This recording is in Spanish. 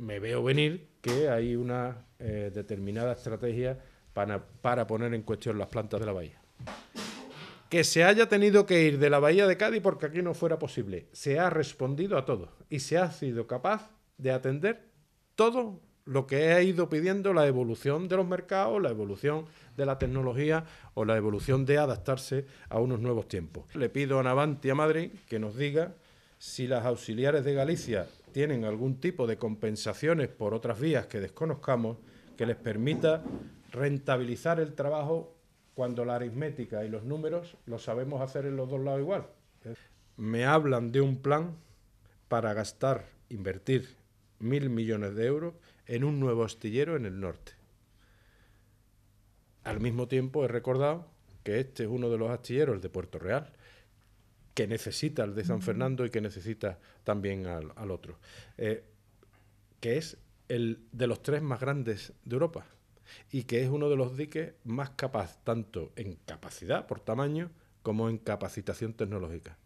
me veo venir que hay una eh, determinada estrategia para, poner en cuestión las plantas de la bahía. Que se haya tenido que ir de la bahía de Cádiz porque aquí no fuera posible. Se ha respondido a todo y se ha sido capaz de atender todo lo que ha ido pidiendo la evolución de los mercados, la evolución de la tecnología o la evolución de adaptarse a unos nuevos tiempos. Le pido a Navantia Madrid que nos diga si las auxiliares de Galicia tienen algún tipo de compensaciones por otras vías que desconozcamos que les permita rentabilizar el trabajo cuando la aritmética y los números lo sabemos hacer en los dos lados igual. Me hablan de un plan para gastar, invertir mil millones de euros en un nuevo astillero en el norte. Al mismo tiempo he recordado que este es uno de los astilleros de Puerto Real que necesita el de San Fernando y que necesita también al, otro, eh, que es el de los tres más grandes de Europa y que es uno de los diques más capaz, tanto en capacidad por tamaño como en capacitación tecnológica.